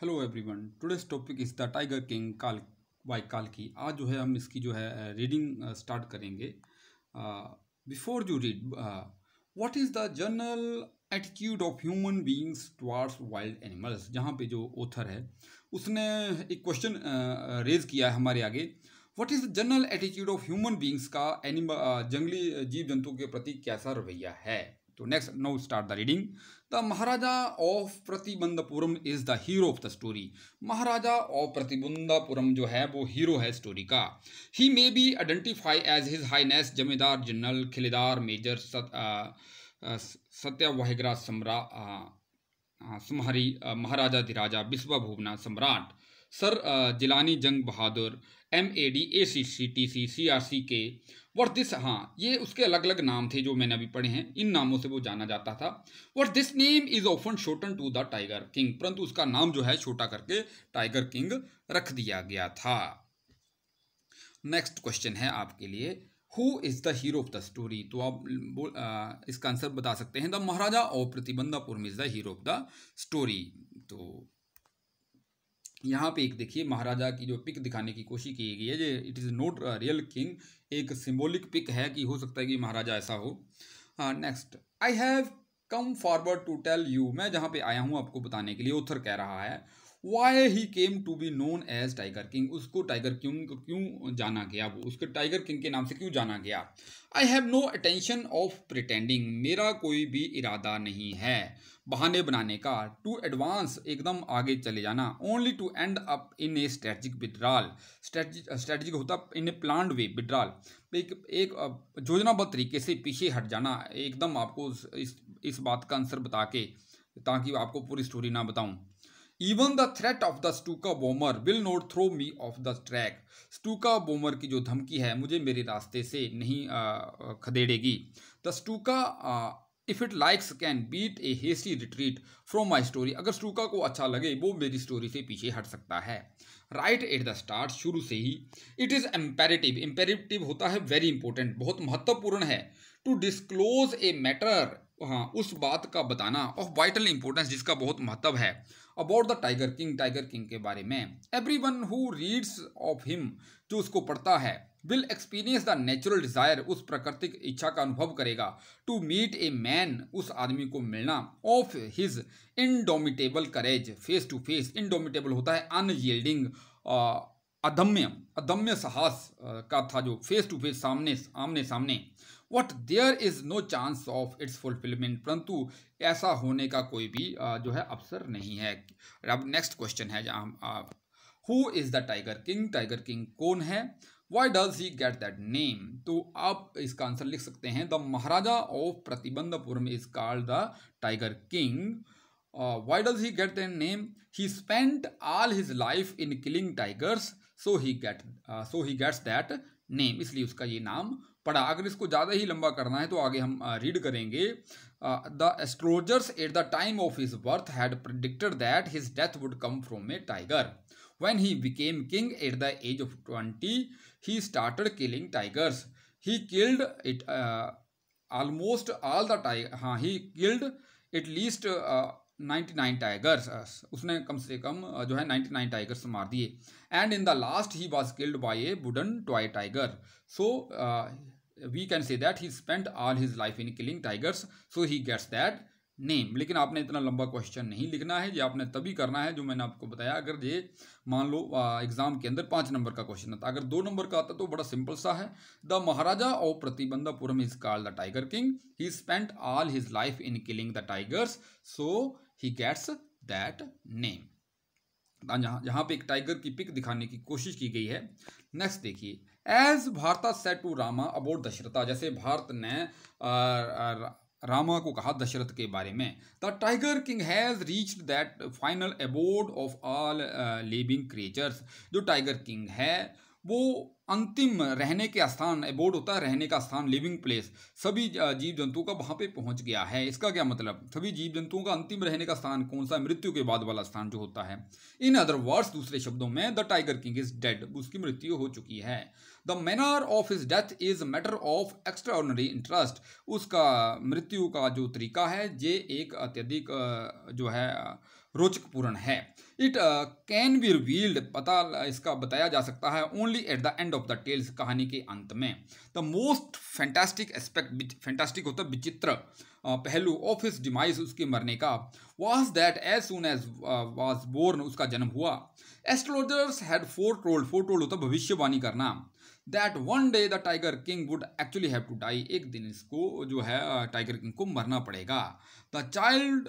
Hello everyone today's topic is the tiger king काल by की आज जो है हम इसकी जो है रीडिंग स्टार्ट करेंगे before you read what is the general attitude of human beings towards wild animals जहाँ पे जो ऑथर है उसने एक क्वेश्चन रेज किया है हमारे आगे what is the general attitude of human beings का एनिमल जंगली जीव जंतु के प्रति कैसा रवैया है तो next no start the reading the Maharaja of Pratibandhapuram is the hero of the story Maharaja of Pratibandhapuram जो है वो हीरो है स्टोरी का ही may be identified as his highness Jamedar general Khiledar major सत्यावाहिग्रा सम्रा Samhari Maharajadhiraja Visvabhuvana Samrat sir Jilani Jung Bahadur M A D A C C T C C R C के वर्ष दिस हाँ ये उसके अलग अलग नाम थे जो मैंने अभी पढ़े हैं इन नामों से वो जाना जाता था वर्ष this name is often shortened to the tiger king परंतु उसका नाम जो है छोटा करके टाइगर किंग रख दिया गया था नेक्स्ट क्वेश्चन है आपके लिए who is the hero of the story तो आप बोल इसका आंसर बता सकते हैं the Maharaja of Pratibandhapur is the hero of the story तो यहाँ पे एक देखिए महाराजा की जो पिक दिखाने की कोशिश की गई है ये it is not real king एक सिंबॉलिक पिक है कि हो सकता है कि महाराजा ऐसा हो next I have come forward to tell you मैं जहाँ पे आया हूँ आपको बताने के लिए ओथर कह रहा है why he came to be known as tiger king उसको टाइगर किंग क्यों जाना गया वो उसके टाइगर किंग के नाम से क्यों जाना गया I have no attention of pretending मेरा कोई भी इरादा नहीं है बहाने बनाने का टू एडवांस एकदम आगे चले जाना only to end up in a strategic withdrawal strategic होता in A plan way withdrawal एक एक योजनाबद्ध तरीके से पीछे हट जाना एकदम आपको इस इस बात का आंसर बता के ताकि आपको पूरी स्टोरी ना बताऊं even the threat of the Stuka bomber will not throw me off the track Stuka bomber की जो धमकी है मुझे मेरे रास्ते से नहीं खदेड़ेगी the Stuka if it likes can beat a hasty retreat from my story अगर स्टूका को अच्छा लगे वो मेरी स्टोरी से पीछे हट सकता है राइट एट द स्टार्ट शुरू से ही इट इज़ एम्पेरेटिव इम्पेरेटिव होता है वेरी इंपॉर्टेंट बहुत महत्वपूर्ण है टू डिस्क्लोज ए मैटर हाँ उस बात का बताना ऑफ वाइटल इंपॉर्टेंस जिसका बहुत महत्व है about the tiger king tiger king के बारे में every one who reads of him जो उसको पढ़ता है will experience the natural desire उस प्राकृतिक इच्छा का अनुभव करेगा टू मीट ए मैन उस आदमी को मिलना of his indomitable courage face to face indomitable होता है अनयील्डिंग अदम्य अदम्य साहस का था जो फेस टू फेस सामने आमने सामने what there is no chance of its fulfilment परंतु ऐसा होने का कोई भी जो है अवसर नहीं है अब नेक्स्ट क्वेश्चन है जहाँ who is the tiger king tiger king कौन है why does he get that name तो आप इसका आंसर लिख सकते हैं the Maharaja of Pratibandhapuram is called the tiger king why does he get that name he spent all his life in killing tigers so he get so he gets that name इसलिए उसका ये नाम पड़ा अगर इसको ज़्यादा ही लंबा करना है तो आगे हम रीड uh, करेंगे the astrologers at the time of his birth had predicted that his death would come from a tiger When he became king at the age of 20, he started killing tigers. He killed it uh, almost all the tiger. हाँ he killed at least uh, 99 tigers. Usne kam se kam jo hai 99 tigers मार diye. And in the last he was killed by a wooden toy tiger. So uh, we can say that he spent all his life in killing tigers. So he gets that name लेकिन आपने इतना लंबा question नहीं लिखना है ये आपने तभी करना है जो मैंने आपको बताया अगर ये मान लो एग्जाम के अंदर पाँच नंबर का क्वेश्चन आता अगर दो नंबर का आता तो बड़ा सिंपल सा है the Maharaja of Pratibandhapuram is call the tiger king he spent all his life in killing the tigers so he gets that name जहाँ जहाँ पे एक टाइगर की पिक दिखाने की कोशिश की गई है नेक्स्ट देखिए as Bharata said to Rama about Dasharatha जैसे भारत ने आ, आ, रामा को कहा दशरथ के बारे में the tiger king has reached that final abode of all living creatures जो टाइगर किंग है वो अंतिम रहने के स्थान एबोर्ड होता है रहने का स्थान लिविंग प्लेस सभी uh, जीव जंतुओं का वहाँ पे पहुँच गया है इसका क्या मतलब सभी जीव जंतुओं का अंतिम रहने का स्थान कौन सा मृत्यु के बाद वाला स्थान जो होता है इन अदर वर्ड्स दूसरे शब्दों में the tiger king is dead उसकी मृत्यु हो चुकी है the manner of his death is matter of extraordinary interest उसका मृत्यु का जो तरीका है ये एक अत्यधिक जो है रोचक पूर्ण है इट कैन बी रिवील्ड पता इसका बताया जा सकता है only at the end of the tales कहानी के अंत में the most fantastic aspect fantastic होता विचित्र पहलू ऑफ हिस डिमाइस उसके मरने का was that as soon as was born उसका जन्म हुआ astrologers had foretold foretold होता भविष्यवाणी करना that one day the tiger king would actually have to die एक दिन इसको जो है टाइगर किंग को मरना पड़ेगा the child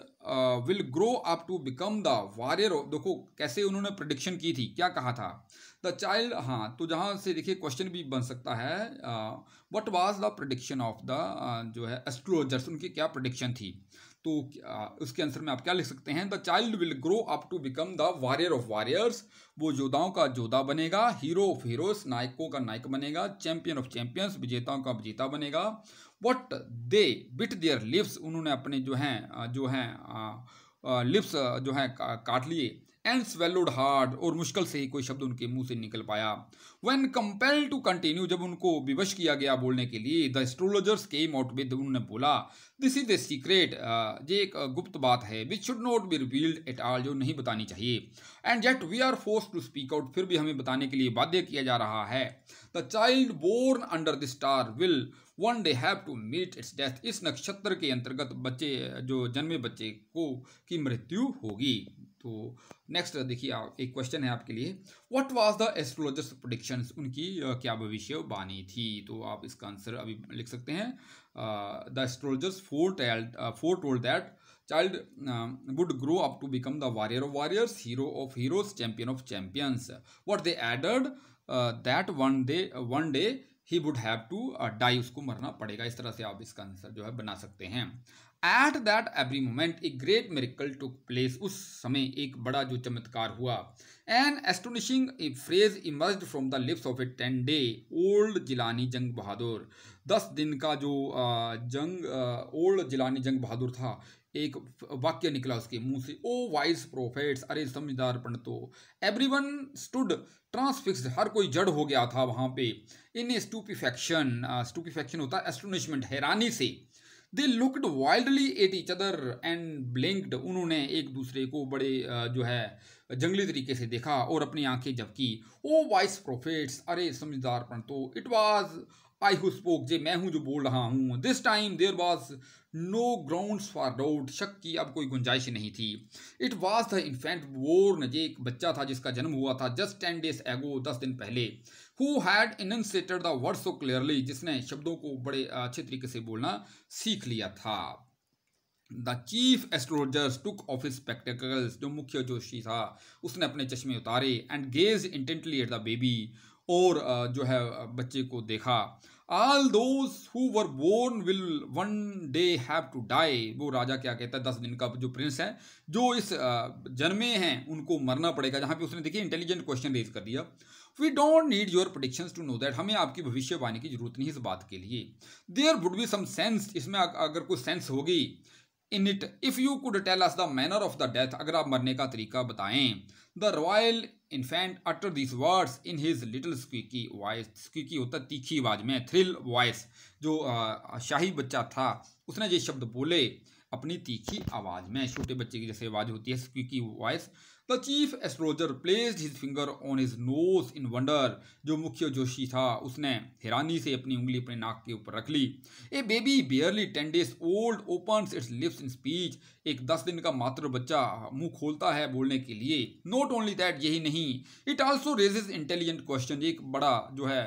will grow up to become the warrior देखो कैसे उन्होंने प्रडिक्शन की थी क्या कहा था द चाइल्ड हाँ तो जहाँ से देखिए क्वेश्चन भी बन सकता है what was the prediction of the जो है एस्ट्रोलॉजर्स उनकी क्या प्रडिक्शन थी तो उसके आंसर में आप क्या लिख सकते हैं the child will grow up to become the warrior of warriors वो योद्धाओं का योद्धा बनेगा हीरो ऑफ हीरोस नायकों का नायक बनेगा चैंपियन ऑफ चैंपियंस विजेताओं का विजेता बनेगा what they bit their lips उन्होंने अपने जो हैं जो हैं लिप्स जो हैं काट लिए एंड स्वेलोड हार्ट और मुश्किल से ही कोई शब्द उनके मुंह से निकल पाया वेन कंपेल टू कंटिन्यू जब उनको विवश किया गया बोलने के लिए the astrologers came out with उन्होंने बोला दिस इज द सीक्रेट ये एक uh, गुप्त बात है which should not be revealed at all जो नहीं बतानी चाहिए and yet we are forced to speak out फिर भी हमें बताने के लिए बाध्य किया जा रहा है the child born under the star will one day have to meet its death इस नक्षत्र के अंतर्गत बच्चे जो जन्मे बच्चे को की मृत्यु होगी तो नेक्स्ट uh, देखिए एक क्वेश्चन है आपके लिए what was the astrologers prediction उनकी uh, क्या भविष्यवाणी थी तो आप इसका आंसर अभी लिख सकते हैं the astrologers foretold foretold that child would grow up to become the warrior of warriors hero of heroes heroes of of what they एडर्ड that one day one day he would have to die उसको मरना पड़ेगा इस तरह से आप इसका answer जो है बना सकते हैं at that every moment a great miracle took place उस समय एक बड़ा जो चमत्कार हुआ an astonishing a phrase emerge from the lips of a ten day old Jilani Jung Bahadur दस दिन का जो जंग ओल्ड जिलानी जंग बहादुर था एक वाक्य निकला उसके मुंह से ओ वाइस प्रोफेट्स अरे समझदार एवरी वन स्टूड ट्रांसफिक्स हर कोई जड़ हो गया था वहाँ पे इन स्टूपिफेक्शन स्टूपिफेक्शन होता है एस्टोनिशमेंट हैरानी से they looked wildly at each other and blinked उन्होंने एक दूसरे को बड़े जो है जंगली तरीके से देखा और अपनी आंखें जबकि ओ वाइस प्रोफेट्स अरे पर तो it was I who spoke जे मैं हूँ जो बोल रहा हूँ this time there was no ground for doubt शक की अब कोई गुंजाइश नहीं थी it was the infant born ये एक बच्चा था जिसका जन्म हुआ था जस्ट टेन डेज एगो दस दिन पहले who had inserted the word so clearly जिसने शब्दों को बड़े अच्छे तरीके से बोलना सीख लिया था the chief astrologers took off spectacles जो मुख्य जोशी था उसने अपने चश्मे उतारे and gaze intently at the baby और जो है बच्चे को देखा all those who were born will one day have to die वो राजा क्या कहता है दस दिन का जो प्रिंस है जो इस जन्मे हैं उनको मरना पड़ेगा जहाँ पे उसने देखिए इंटेलिजेंट क्वेश्चन रेज कर दिया we don't need your prediction to know that हमें आपकी भविष्यवाणी की जरूरत नहीं इस बात के लिए there would be some sense इसमें अगर कोई सेंस होगी in it if you could tell us the manner of the death अगर आप मरने का तरीका बताएं the royal infant utter this words in his little squeaky voice squeaky होता तीखी आवाज में थ्रिल वॉइस जो शाही बच्चा था उसने ये शब्द बोले अपनी तीखी आवाज़ में छोटे बच्चे की जैसे आवाज़ होती है squeaky voice the chief astrologer placed his finger on his nose in wonder जो मुख्य जोशी था उसने हैरानी से अपनी उंगली अपने नाक के ऊपर रख ली a baby barely ten days old open its lips in speech एक दस दिन का मात्र बच्चा मुंह खोलता है बोलने के लिए नॉट ओनली दैट यही नहीं it also raises intelligent question एक बड़ा जो है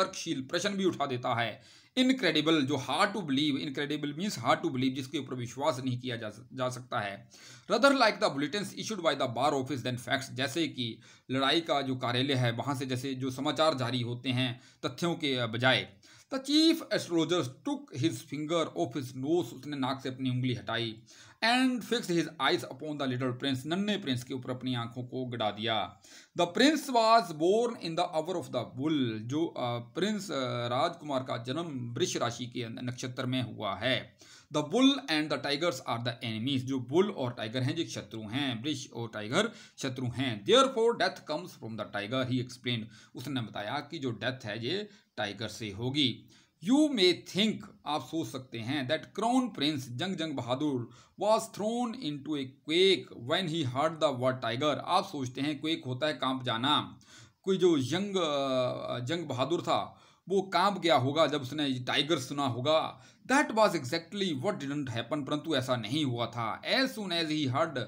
तर्कशील प्रश्न भी उठा देता है इनक्रेडिबल जो hard to believe incredible means hard to believe जिसके ऊपर विश्वास नहीं किया जा, जा सकता है rather like the bulletin issued by the war office than facts जैसे कि लड़ाई का जो कार्यालय है वहाँ से जैसे जो समाचार जारी होते हैं तथ्यों के बजाय the chief astrologer took his finger off his nose उसने नाक से अपनी उंगली हटाई and fix his eyes upon the little prince नन्हे प्रिंस के ऊपर अपनी आंखों को गड़ा दिया the prince was born in the hour of the bull जो प्रिंस राजकुमार का जन्म वृक्ष राशि के नक्षत्र में हुआ है the bull and the tigers are the enemies जो बुल और टाइगर हैं जो शत्रु हैं वृक्ष और टाइगर शत्रु हैं therefore death comes from the tiger he explain उसने बताया कि जो डेथ है ये टाइगर से होगी यू मे थिंक आप सोच सकते हैं that crown prince Jung Jung Bahadur was thrown into a quake when he heard the word tiger आप सोचते हैं क्वेक होता है कांप जाना कोई जो यंग जंग बहादुर था वो कांप गया होगा जब उसने टाइगर सुना होगा that was exactly what didn't happen परंतु ऐसा नहीं हुआ था as soon as he heard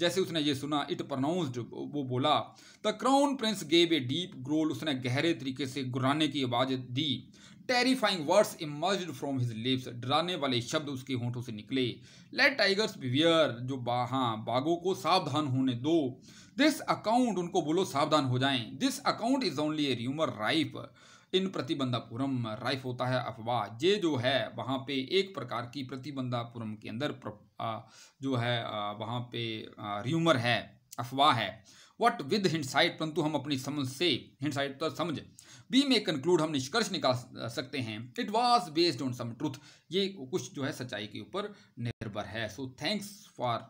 जैसे उसने ये सुना इट प्रोनाउंस्ड वो बोला the crown prince gave a deep growl उसने गहरे तरीके से गुराने की आवाज़ दी terrifying words emerge from his lips डराने वाले शब्द उसके होंठों से निकले लेट टाइगर्स बिवियर जो बाहा बाघों को सावधान होने दो दिस अकाउंट उनको बोलो सावधान हो जाएं this account is only a rumour rife in Pratibandhapuram rife होता है अफवाह ये जो है वहाँ पे एक प्रकार की प्रतिबंधापुरम के अंदर जो है वहाँ पे र्यूमर है अफवाह है वट विद हिंडसाइट परंतु हम अपनी समझ से हिंडसाइट तो समझ बी मे कंक्लूड हम निष्कर्ष निकाल सकते हैं it was based on some truth ये कुछ जो है सच्चाई के ऊपर निर्भर है so thanks for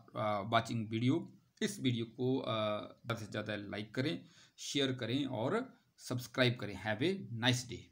watching video इस वीडियो को ज़्यादा से ज़्यादा लाइक करें शेयर करें और सब्सक्राइब करें हैव ए नाइस डे